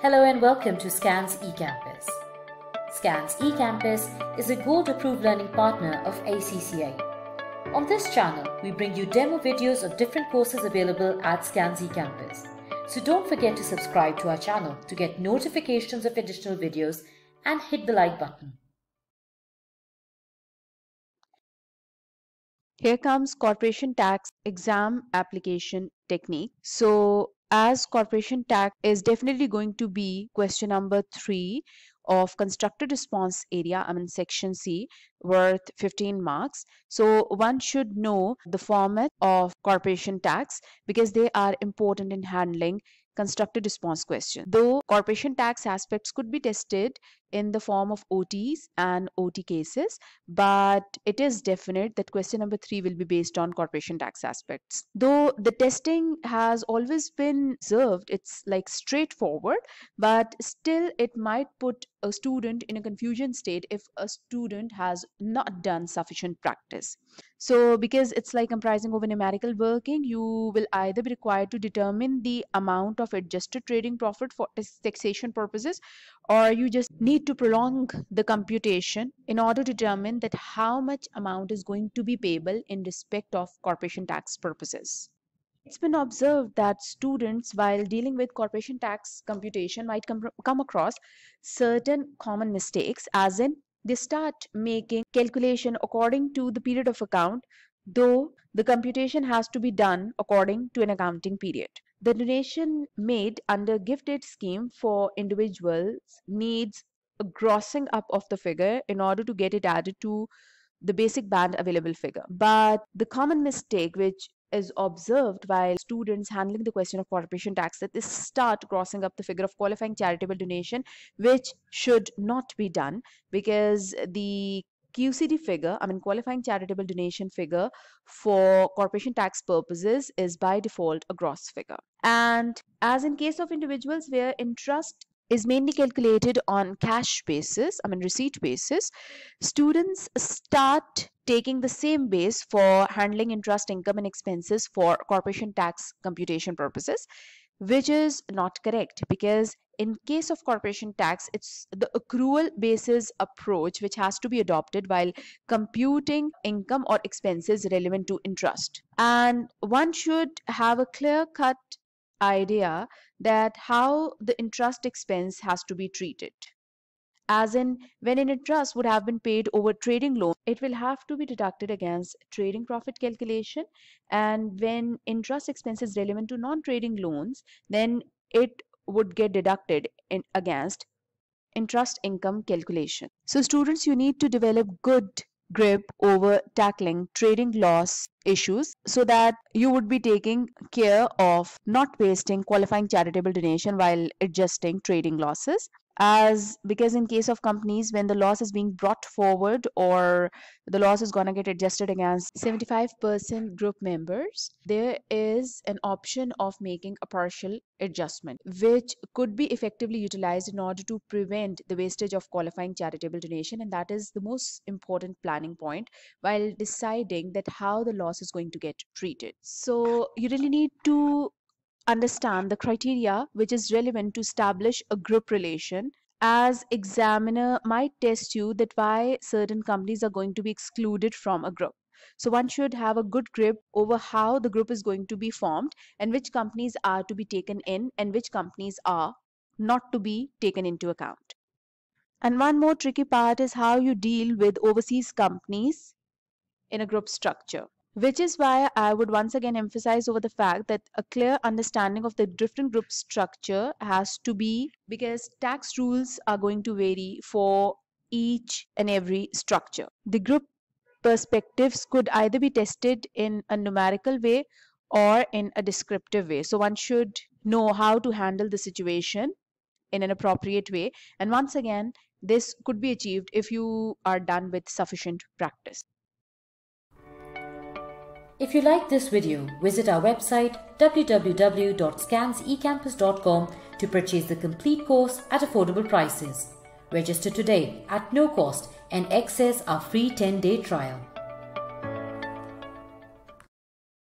Hello and welcome to SCANS eCampus. SCANS eCampus is a Gold approved learning partner of ACCA. On this channel, we bring you demo videos of different courses available at SCANS eCampus. So don't forget to subscribe to our channel to get notifications of additional videos and hit the like button. Here comes corporation tax exam application technique. So as corporation tax is definitely going to be question number three of constructed response area, I mean section C, worth 15 marks. So one should know the format of corporation tax because they are important in handling constructed response question. Though corporation tax aspects could be tested in the form of OTs and OT cases, but it is definite that question number three will be based on corporation tax aspects. Though the testing has always been observed, it's like straightforward, but still it might put a student in a confusion state if a student has not done sufficient practice. So because it's like comprising of a numerical working, you will either be required to determine the amount of adjusted trading profit for taxation purposes or you just need need to prolong the computation in order to determine that how much amount is going to be payable in respect of corporation tax purposes. It's been observed that students, while dealing with corporation tax computation, might com come across certain common mistakes, as in they start making calculation according to the period of account, though the computation has to be done according to an accounting period. The donation made under gifted scheme for individuals needs a grossing up of the figure in order to get it added to the basic band available figure. But the common mistake which is observed while students handling the question of corporation tax that they start grossing up the figure of qualifying charitable donation, which should not be done because the QCD figure, I mean qualifying charitable donation figure for corporation tax purposes is by default a gross figure. And as in case of individuals where interest is mainly calculated on cash basis, I mean receipt basis, students start taking the same base for handling interest income and expenses for corporation tax computation purposes, which is not correct because in case of corporation tax, it's the accrual basis approach which has to be adopted while computing income or expenses relevant to interest. And one should have a clear cut idea that how the interest expense has to be treated. As in, when an interest would have been paid over trading loan, it will have to be deducted against trading profit calculation. And when interest expense is relevant to non-trading loans, then it would get deducted in, against interest income calculation. So students, you need to develop good grip over tackling trading loss issues so that you would be taking care of not wasting qualifying charitable donation while adjusting trading losses as because in case of companies when the loss is being brought forward or the loss is going to get adjusted against 75% group members there is an option of making a partial adjustment which could be effectively utilized in order to prevent the wastage of qualifying charitable donation and that is the most important planning point while deciding that how the loss is going to get treated so you really need to understand the criteria which is relevant to establish a group relation as examiner might test you that why certain companies are going to be excluded from a group so one should have a good grip over how the group is going to be formed and which companies are to be taken in and which companies are not to be taken into account and one more tricky part is how you deal with overseas companies in a group structure which is why I would once again emphasize over the fact that a clear understanding of the different group structure has to be because tax rules are going to vary for each and every structure. The group perspectives could either be tested in a numerical way or in a descriptive way. So one should know how to handle the situation in an appropriate way. And once again, this could be achieved if you are done with sufficient practice. If you like this video, visit our website www.scansecampus.com to purchase the complete course at affordable prices. Register today at no cost and access our free 10-day trial.